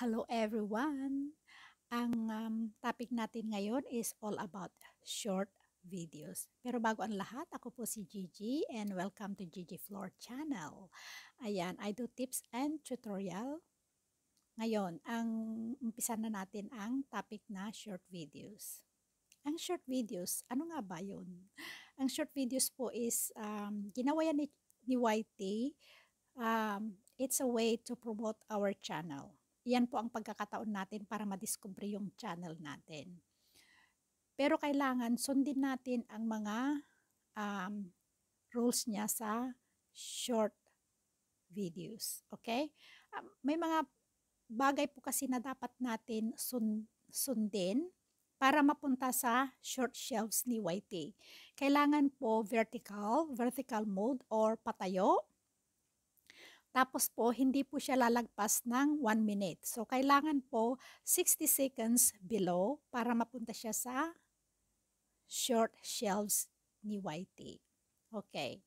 Hello everyone! Ang um, topic natin ngayon is all about short videos. Pero bago ang lahat, ako po si Gigi and welcome to Gigi Floor Channel. Ayan, I do tips and tutorial. Ngayon, ang umpisa na natin ang topic na short videos. Ang short videos, ano nga ba yun? Ang short videos po is um, ginawa yan ni, ni YT. Um, it's a way to promote our channel yan po ang pagkakataon natin para madiskubre yung channel natin. Pero kailangan sundin natin ang mga um, rules niya sa short videos. Okay? Um, may mga bagay po kasi na dapat natin sun sundin para mapunta sa short shelves ni YT. Kailangan po vertical, vertical mode or patayo tapos po, hindi po siya lalagpas ng 1 minute. So, kailangan po 60 seconds below para mapunta siya sa short shelves ni Whitey. Okay.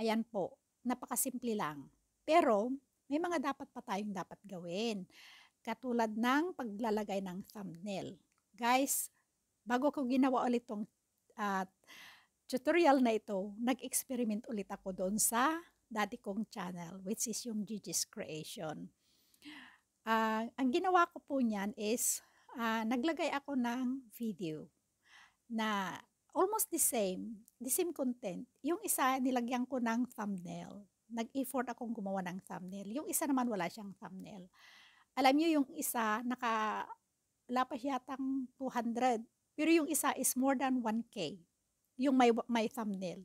Ayan po. Napakasimple lang. Pero, may mga dapat pa tayong dapat gawin. Katulad ng paglalagay ng thumbnail. Guys, bago ko ginawa ulit tong uh, tutorial na ito, nag-experiment ulit ako doon sa dati kong channel which is yung Gigi's Creation. Uh, ang ginawa ko po niyan is uh, naglagay ako ng video na almost the same, the same content. Yung isa nilagyan ko ng thumbnail. Nag-effort akong gumawa ng thumbnail. Yung isa naman wala siyang thumbnail. Alam niyo yung isa naka lapas yatang 200. Pero yung isa is more than 1K. Yung may, may thumbnail.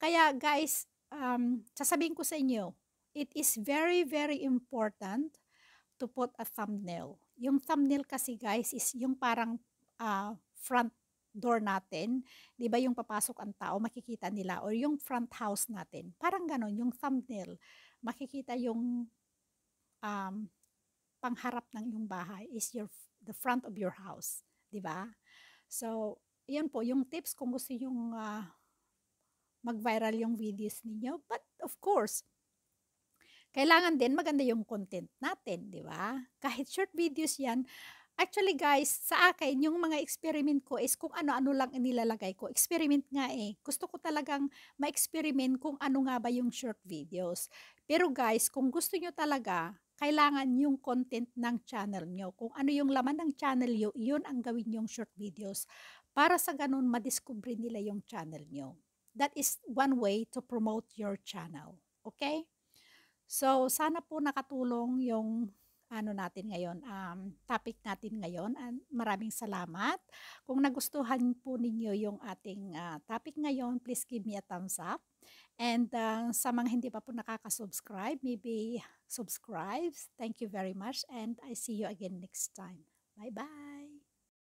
Kaya guys, um, sasabihin ko sa inyo, it is very, very important to put a thumbnail. Yung thumbnail kasi guys is yung parang uh, front door natin, 'di ba yung papasok ang tao, makikita nila or yung front house natin. Parang ganon yung thumbnail. Makikita yung um, pangharap ng yung bahay is your the front of your house, 'di ba? So, 'yan po yung tips kung gusto yung uh, mag-viral yung videos ninyo. But of course, kailangan din maganda yung content natin, di ba? Kahit short videos yan, Actually guys, sa akin, yung mga experiment ko is kung ano-ano lang inilalagay ko. Experiment nga eh. Gusto ko talagang ma-experiment kung ano nga ba yung short videos. Pero guys, kung gusto nyo talaga, kailangan yung content ng channel nyo. Kung ano yung laman ng channel nyo, yun ang gawin yung short videos. Para sa ganun, madiscover nila yung channel nyo that is one way to promote your channel. Okay? So, sana po nakatulong yung ano natin ngayon, um, topic natin ngayon. And maraming salamat. Kung nagustuhan po ninyo yung ating uh, topic ngayon, please give me a thumbs up. And uh, sa mga hindi pa po nakaka-subscribe, maybe subscribe. Thank you very much and I see you again next time. Bye-bye!